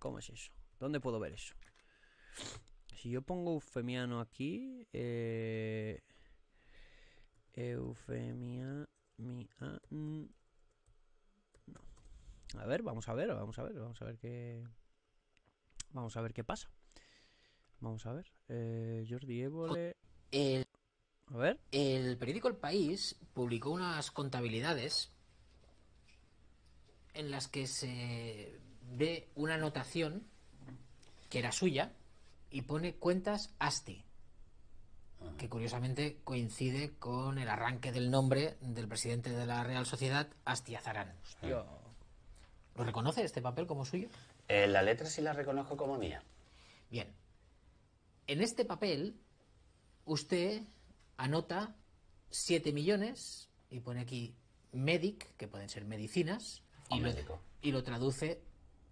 ¿Cómo es eso? ¿Dónde puedo ver eso? Si yo pongo eufemiano aquí, eh, eufemia, a, ver, vamos a ver, vamos a ver, vamos a ver qué, vamos a ver qué pasa. Vamos a ver, eh, Jordi Évole. a ver. El periódico El País publicó unas contabilidades en las que se de una anotación que era suya y pone cuentas ASTI, que curiosamente coincide con el arranque del nombre del presidente de la Real Sociedad, Asti Azarán. ¿Lo reconoce este papel como suyo? Eh, la letra sí la reconozco como mía. Bien. En este papel, usted anota 7 millones y pone aquí medic, que pueden ser medicinas, y lo traduce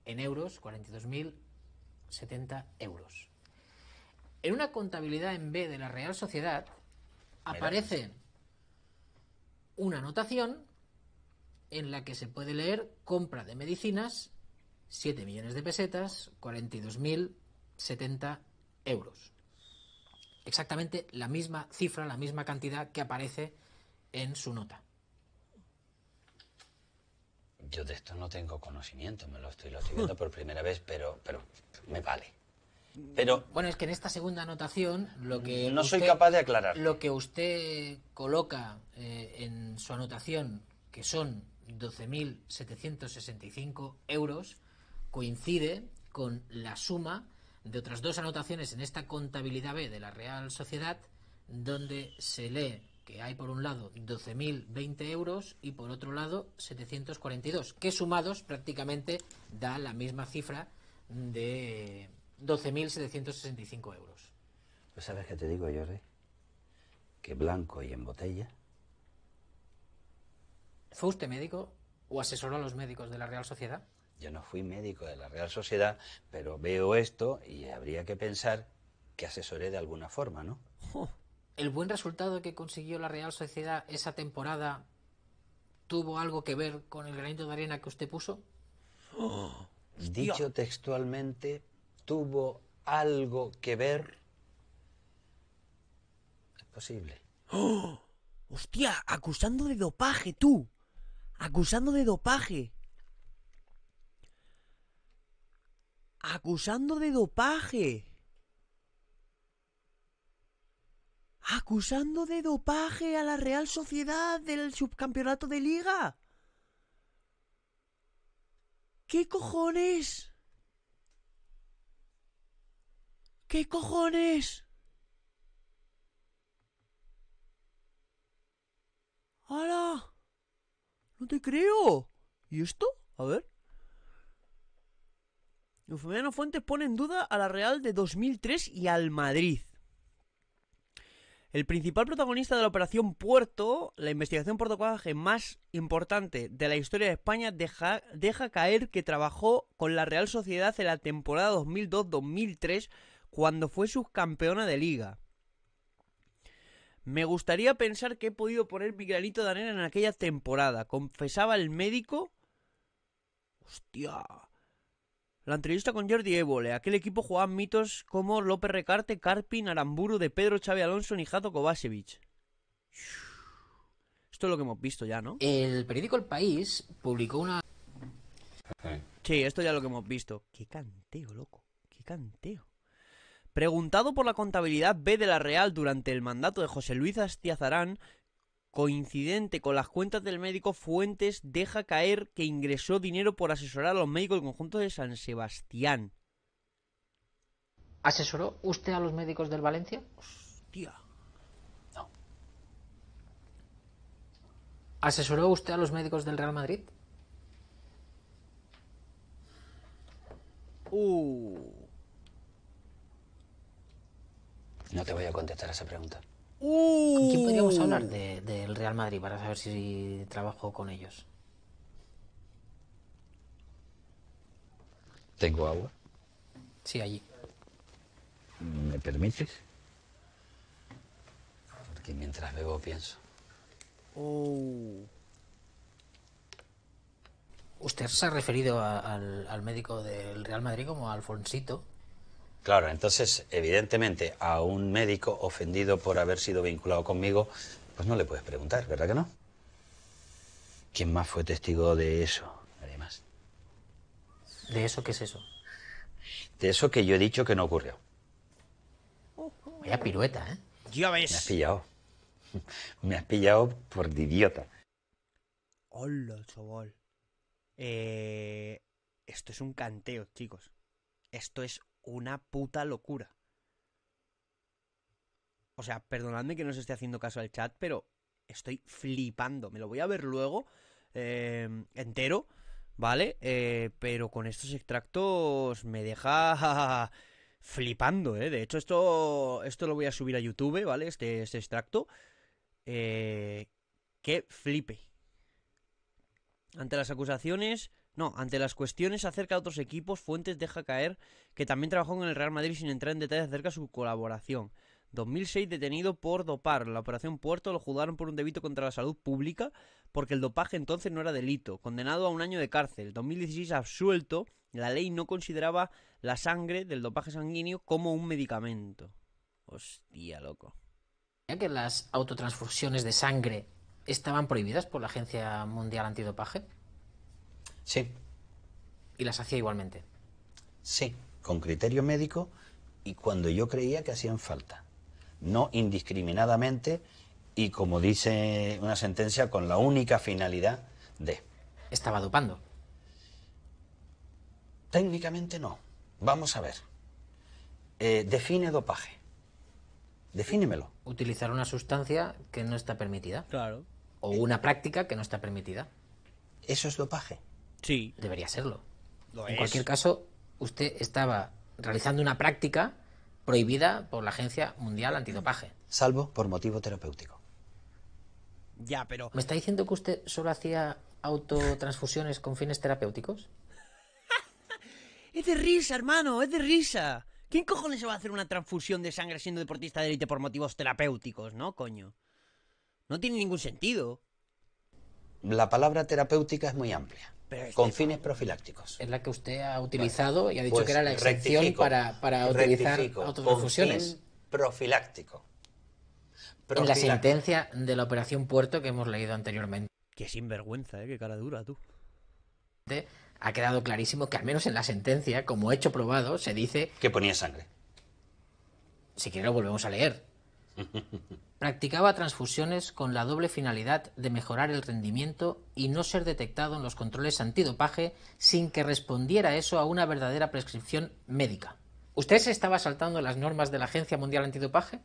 en euros, 42.070 euros. En una contabilidad en B de la Real Sociedad aparece una anotación en la que se puede leer compra de medicinas, 7 millones de pesetas, 42.070 euros. Exactamente la misma cifra, la misma cantidad que aparece en su nota. Yo de esto no tengo conocimiento, me lo estoy, lo por primera vez, pero, pero me vale. Pero bueno, es que en esta segunda anotación lo que no soy capaz de aclarar. Lo que usted coloca eh, en su anotación, que son 12.765 euros, coincide con la suma de otras dos anotaciones en esta contabilidad B de la Real Sociedad, donde se lee que hay por un lado 12.020 euros y por otro lado 742, que sumados prácticamente da la misma cifra de 12.765 euros. Pues sabes qué te digo, Jordi, que blanco y en botella. ¿Fue usted médico o asesoró a los médicos de la Real Sociedad? Yo no fui médico de la Real Sociedad, pero veo esto y habría que pensar que asesoré de alguna forma, ¿no? ¿El buen resultado que consiguió la Real Sociedad esa temporada tuvo algo que ver con el granito de arena que usted puso? Oh, Dicho textualmente, tuvo algo que ver. Es posible. Oh, ¡Hostia! Acusando de dopaje, tú. Acusando de dopaje. Acusando de dopaje. acusando de dopaje a la Real Sociedad del subcampeonato de liga. ¿Qué cojones? ¿Qué cojones? ¡Hala! No te creo. ¿Y esto? A ver. Eufemiano Fuentes pone en duda a la Real de 2003 y al Madrid. El principal protagonista de la Operación Puerto, la investigación por más importante de la historia de España, deja, deja caer que trabajó con la Real Sociedad en la temporada 2002-2003 cuando fue subcampeona de liga. Me gustaría pensar que he podido poner mi granito de arena en aquella temporada, confesaba el médico. Hostia. La entrevista con Jordi Evole, Aquel equipo jugaba mitos como López Recarte, Carpin, Aramburu, de Pedro Xavi Alonso y Jato Esto es lo que hemos visto ya, ¿no? El periódico El País publicó una... Sí, esto ya es lo que hemos visto. Qué canteo, loco. Qué canteo. Preguntado por la contabilidad B de la Real durante el mandato de José Luis Astiazarán, Coincidente con las cuentas del médico, Fuentes deja caer que ingresó dinero por asesorar a los médicos del conjunto de San Sebastián. ¿Asesoró usted a los médicos del Valencia? Hostia. No. ¿Asesoró usted a los médicos del Real Madrid? Uh. No te voy a contestar a esa pregunta. ¿Con quién podríamos uh. hablar del Real Madrid para saber si trabajo con ellos? ¿Tengo agua? Sí, allí. ¿Me permites? Porque mientras bebo pienso. Oh. Usted se ha referido al, médico del Real Madrid como Alfonsito. Claro, entonces, evidentemente, a un médico ofendido por haber sido vinculado conmigo, pues no le puedes preguntar, ¿verdad que no? ¿Quién más fue testigo de eso, además? ¿De eso qué es eso? De eso que yo he dicho que no ocurrió. Vaya pirueta, ¿eh? Ya ves. Me has pillado. Me has pillado por idiota. Hola, chaval. Eh, esto es un canteo, chicos. Esto es una puta locura. O sea, perdonadme que no os esté haciendo caso al chat, pero estoy flipando. Me lo voy a ver luego eh, entero, ¿vale? Eh, pero con estos extractos me deja flipando, ¿eh? De hecho, esto, esto lo voy a subir a YouTube, ¿vale? Este, este extracto. Eh, que flipe. Ante las acusaciones, no, ante las cuestiones acerca de otros equipos, Fuentes deja caer que también trabajó en el Real Madrid sin entrar en detalle acerca de su colaboración. 2006 detenido por dopar. La operación Puerto lo juzgaron por un delito contra la salud pública porque el dopaje entonces no era delito. Condenado a un año de cárcel. 2016 absuelto. La ley no consideraba la sangre del dopaje sanguíneo como un medicamento. Hostia, loco. Ya que las autotransfusiones de sangre estaban prohibidas por la Agencia Mundial Antidopaje. Sí. Y las hacía igualmente. Sí, con criterio médico y cuando yo creía que hacían falta. No indiscriminadamente y como dice una sentencia, con la única finalidad de... ¿Estaba dopando? Técnicamente no. Vamos a ver. Eh, define dopaje. Defínemelo. Utilizar una sustancia que no está permitida. Claro. O una práctica que no está permitida. Eso es dopaje. Sí. Debería serlo. en cualquier caso, usted estaba realizando una práctica prohibida por la Agencia Mundial Antidopaje. Salvo por motivo terapéutico. Ya, pero... ¿Me está diciendo que usted solo hacía autotransfusiones con fines terapéuticos? es de risa, hermano, es de risa. ¿Quién cojones se va a hacer una transfusión de sangre siendo deportista de élite por motivos terapéuticos, no, coño? No tiene ningún sentido la palabra terapéutica es muy amplia. con fines profilácticos. Es la que usted ha utilizado y ha dicho pues que era la excepción para, para utilizar con Profiláctico. profiláctico. En la sentencia de la operación Puerto que hemos leído anteriormente. Qué sinvergüenza, ¿eh? qué cara dura tú. Ha quedado clarísimo que al menos en la sentencia, como hecho probado, se dice... Que ponía sangre. Si quiere lo volvemos a leer. Practicaba transfusiones con la doble finalidad de mejorar el rendimiento y no ser detectado en los controles antidopaje sin que respondiera eso a una verdadera prescripción médica. ¿Usted se estaba saltando las normas de la Agencia Mundial Antidopaje?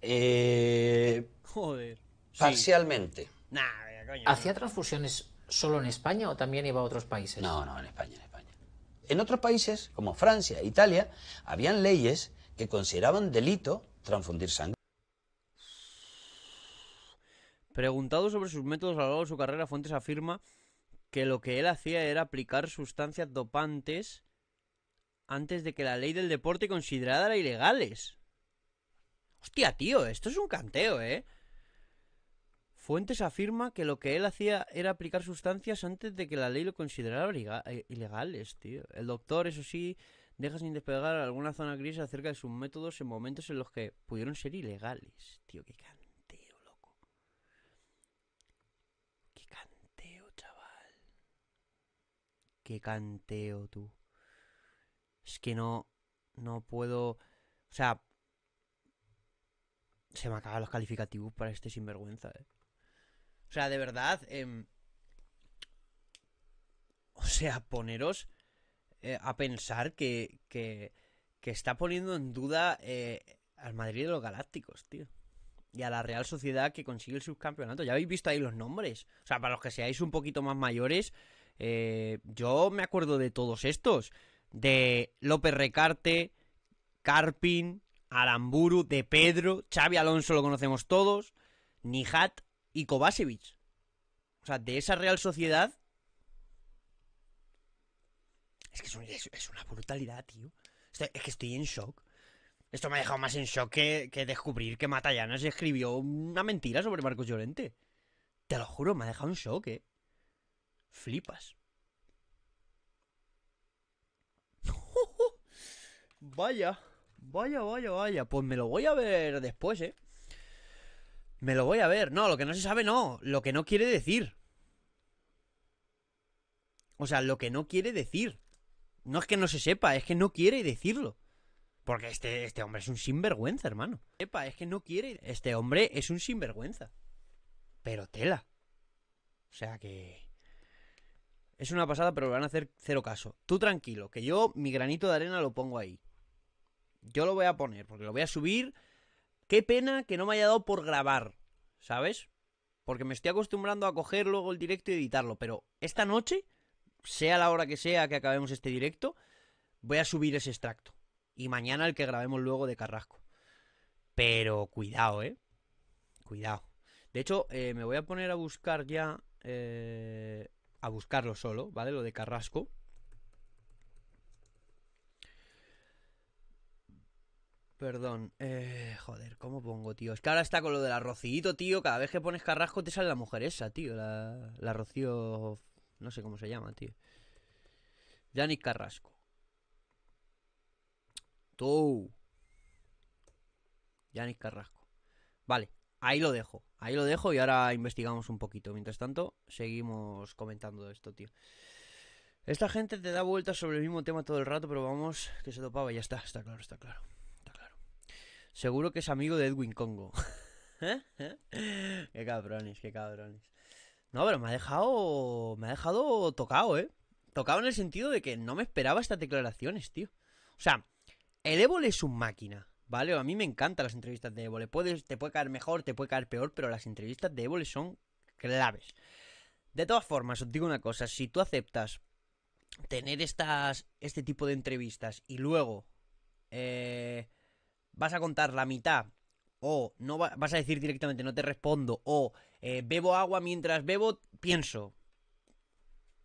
Eh, Joder. Parcialmente. ¿Hacía transfusiones solo en España o también iba a otros países? No, no, en España, en España. En otros países, como Francia, e Italia, habían leyes que consideraban delito transfundir sangre. Preguntado sobre sus métodos a lo largo de su carrera, Fuentes afirma que lo que él hacía era aplicar sustancias dopantes antes de que la ley del deporte considerara ilegales. Hostia, tío, esto es un canteo, ¿eh? Fuentes afirma que lo que él hacía era aplicar sustancias antes de que la ley lo considerara eh, ilegales, tío. El doctor, eso sí, deja sin despegar alguna zona gris acerca de sus métodos en momentos en los que pudieron ser ilegales. Tío, qué canteo, loco. Qué canteo, chaval. Qué canteo, tú. Es que no. No puedo. O sea. Se me acaban los calificativos para este sinvergüenza, eh. O sea, de verdad. Em, o sea, poneros eh, a pensar que, que, está poniendo en duda eh, al Madrid de los Galácticos, tío. Y a la Real Sociedad que consigue el subcampeonato. Ya habéis visto ahí los nombres. O sea, para los que seáis un poquito más mayores, eh, yo me acuerdo de todos estos. De López Recarte, Carpin, Alamburu, De Pedro, Xavi Alonso lo conocemos todos, Nihat y Kovacevic. O sea, de esa Real Sociedad es que es, una brutalidad, tío. es que estoy en shock. Esto me ha dejado más en shock que, descubrir que se escribió una mentira sobre Marcos Llorente. Te lo juro, me ha dejado en shock, eh. Flipas. vaya, vaya, vaya, vaya. Pues me lo voy a ver después, eh. Me lo voy a ver. No, lo que no se sabe, no. Lo que no quiere decir. O sea, lo que no quiere decir. No es que no se sepa, es que no quiere decirlo. Porque este, este hombre es un sinvergüenza, hermano. Sepa, es que no quiere. Este hombre es un sinvergüenza. Pero tela. O sea que. Es una pasada, pero le van a hacer cero caso. Tú tranquilo, que yo mi granito de arena lo pongo ahí. Yo lo voy a poner, porque lo voy a subir. Qué pena que no me haya dado por grabar, ¿sabes? Porque me estoy acostumbrando a coger luego el directo y editarlo, pero esta noche sea la hora que sea que acabemos este directo, voy a subir ese extracto. Y mañana el que grabemos luego de Carrasco. Pero cuidado, ¿eh? Cuidado. De hecho, eh, me voy a poner a buscar ya... Eh, a buscarlo solo, ¿vale? Lo de Carrasco. Perdón, eh, joder, ¿cómo pongo, tío? Es que ahora está con lo del arrocito, tío. Cada vez que pones Carrasco te sale la mujer esa, tío. La, la Rocío no sé cómo se llama, tío. Yannick Carrasco. ¡Tú! Yannick Carrasco. Vale, ahí lo dejo. Ahí lo dejo y ahora investigamos un poquito. Mientras tanto, seguimos comentando esto, tío. Esta gente te da vueltas sobre el mismo tema todo el rato, pero vamos, que se topaba, ya está, está claro, está claro, está claro. Seguro que es amigo de Edwin Congo. ¿Eh? ¿Eh? qué cabrones, qué cabrones. No, pero me ha dejado. Me ha dejado tocado, ¿eh? Tocado en el sentido de que no me esperaba estas declaraciones, tío. O sea, el Évole es un máquina, ¿vale? A mí me encantan las entrevistas de Évole. Puedes, te puede caer mejor, te puede caer peor, pero las entrevistas de Évole son claves. De todas formas, os digo una cosa, si tú aceptas tener estas, este tipo de entrevistas y luego eh, vas a contar la mitad o no vas a decir directamente no te respondo o eh, bebo agua mientras bebo, pienso.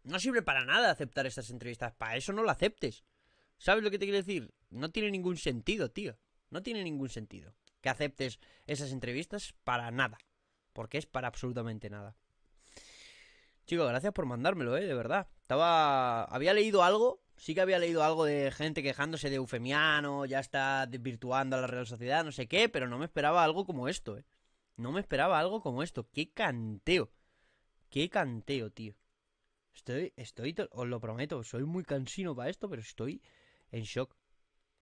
No sirve para nada aceptar estas entrevistas. Para eso no lo aceptes. ¿Sabes lo que te quiero decir? No tiene ningún sentido, tío. No tiene ningún sentido que aceptes esas entrevistas para nada. Porque es para absolutamente nada. Chicos, gracias por mandármelo, eh, de verdad. Estaba. Había leído algo. Sí que había leído algo de gente quejándose de Eufemiano, ya está desvirtuando a la Real Sociedad, no sé qué, pero no me esperaba algo como esto, eh. No me esperaba algo como esto. ¡Qué canteo! ¡Qué canteo, tío! Estoy, estoy, os lo prometo, soy muy cansino para esto, pero estoy en shock.